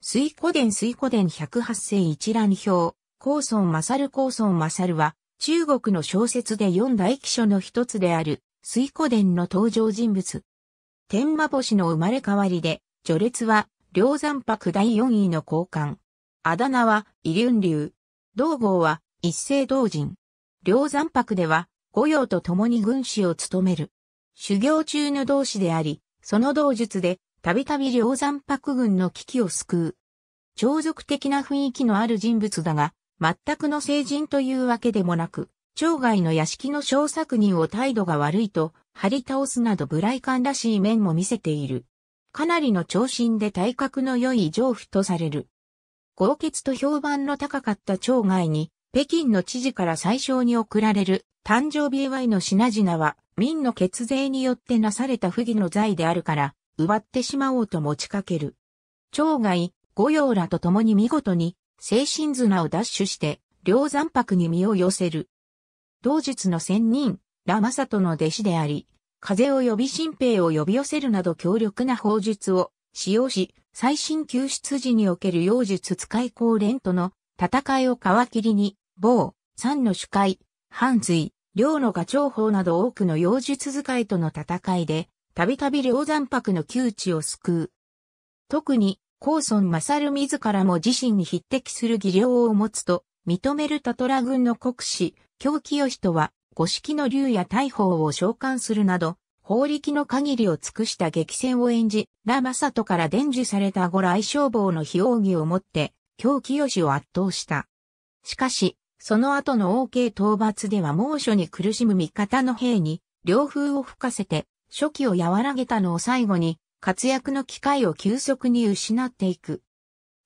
水古伝水古伝108世一覧表、高尊勝高尊勝は、中国の小説で四大記書の一つである、水古伝の登場人物。天馬星の生まれ変わりで、序列は、梁山泊第4位の交換。あだ名は、イリュン流。道号は、一世道人。梁山泊では、御用と共に軍師を務める。修行中の道志であり、その道術でたびたび両山泊軍の危機を救う。超族的な雰囲気のある人物だが、全くの成人というわけでもなく、町外の屋敷の小作人を態度が悪いと、張り倒すなど無来感らしい面も見せている。かなりの長身で体格の良い丈夫とされる。豪傑と評判の高かった町外に、北京の知事から最小に贈られる誕生日祝いの品々は、民の血税によってなされた不義の罪であるから、奪ってしまおうと持ちかける。長外、五葉らと共に見事に、精神綱を奪取して、両山泊に身を寄せる。同日の仙人、ラマサトの弟子であり、風を呼び新兵を呼び寄せるなど強力な法術を使用し、最新救出時における妖術使い高連との戦いを皮切りに、某、三の主会、半髄、両のガ長法など多くの妖術使いとの戦いで、たびたび両山白の窮地を救う。特に、高孫勝自らも自身に匹敵する技量を持つと、認めるタトラ軍の国士、京清人は、五色の竜や大砲を召喚するなど、法力の限りを尽くした激戦を演じ、ラ・マサトから伝授された五来消防の非奥義を持って、京清を圧倒した。しかし、その後の OK 討伐では猛暑に苦しむ味方の兵に、両風を吹かせて、初期を和らげたのを最後に、活躍の機会を急速に失っていく。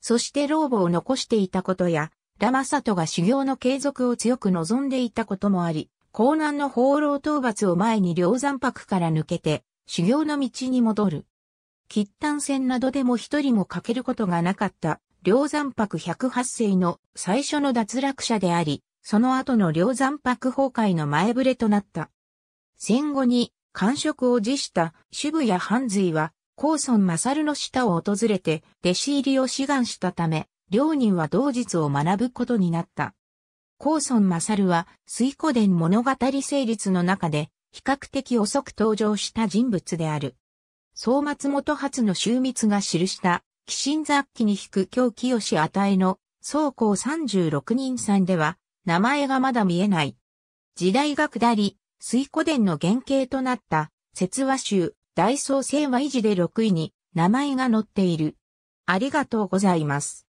そして老母を残していたことや、ラマサトが修行の継続を強く望んでいたこともあり、江南の放浪討伐を前に両山泊から抜けて、修行の道に戻る。喫炭戦などでも一人も欠けることがなかった、両山泊108世の最初の脱落者であり、その後の両山泊崩壊の前触れとなった。戦後に官職を辞した渋谷半髄は、高村勝の下を訪れて弟子入りを志願したため、両人は同日を学ぶことになった。高村勝は、水古伝物語成立の中で、比較的遅く登場した人物である。総松元初の秀密が記した、寄進雑記に引く京清与えの、総三36人さんでは、名前がまだ見えない。時代が下り、水古伝の原型となった、説話集、大創世話維持で6位に名前が載っている。ありがとうございます。